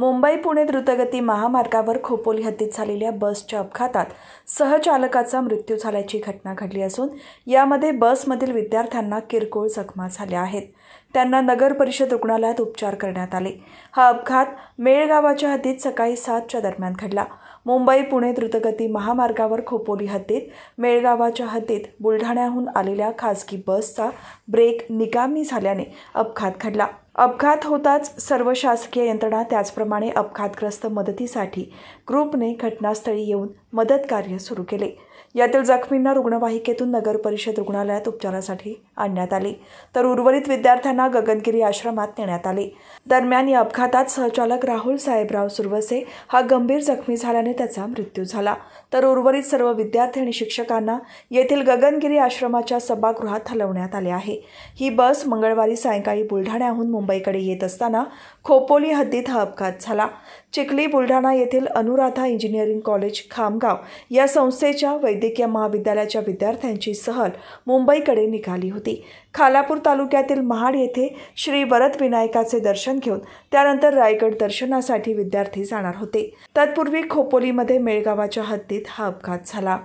मुंबई पुणे द्रुतगती महामार्गावर खोपोली हद्दीत झालेल्या बसच्या अपघातात सहचालकाचा मृत्यू झाल्याची घटना घडली असून यामध्ये बसमधील विद्यार्थ्यांना किरकोळ जखमा झाल्या आहेत त्यांना नगर परिषद रुग्णालयात उपचार करण्यात आले हा अपघात मेळगावाच्या हद्दीत सकाळी सातच्या दरम्यान घडला मुंबई पुणे द्रुतगती महामार्गावर खोपोली हद्दीत मेळगावाच्या हद्दीत बुलढाण्याहून आलेल्या खासगी बसचा ब्रेक निकामी झाल्याने अपघात घडला अपघात होताच सर्व शासकीय यंत्रणा त्याचप्रमाणे अपघातग्रस्त मदतीसाठी ग्रुपने घटनास्थळी येऊन मदत कार्य सुरू केले यातील जखमींना रुग्णवाहिकेतून नगर परिषद रुग्णालयात उपचारासाठी आणण्यात आले तर उर्वरित विद्यार्थ्यांना गगनगिरी आश्रमात नेण्यात आले दरम्यान या अपघातात सहचालक राहुल साहेबराव सुरवसे हा गंभीर जखमी झाल्याने त्याचा मृत्यू झाला तर उर्वरित सर्व विद्यार्थी आणि शिक्षकांना येथील गगनगिरी आश्रमाच्या सभागृहात हलवण्यात आले आहे ही बस मंगळवारी सायंकाळी बुलढाण्याहून मुंबईकडे येत असताना खोपोली हद्दीत हा अपघात झाला चिखली बुलढाणा येथील अनुराधा इंजिनिअरिंग कॉलेज खामगाव या संस्थेच्या वैद्यकीय महाविद्यालयाच्या विद्यार्थ्यांची सहल मुंबईकडे निघाली होती खालापूर तालुक्यातील महाड येथे श्री वरद विनायकाचे दर्शन घेऊन त्यानंतर रायगड दर्शनासाठी विद्यार्थी जाणार होते तत्पूर्वी खोपोलीमध्ये मेळगावाच्या हद्दीत हा अपघात झाला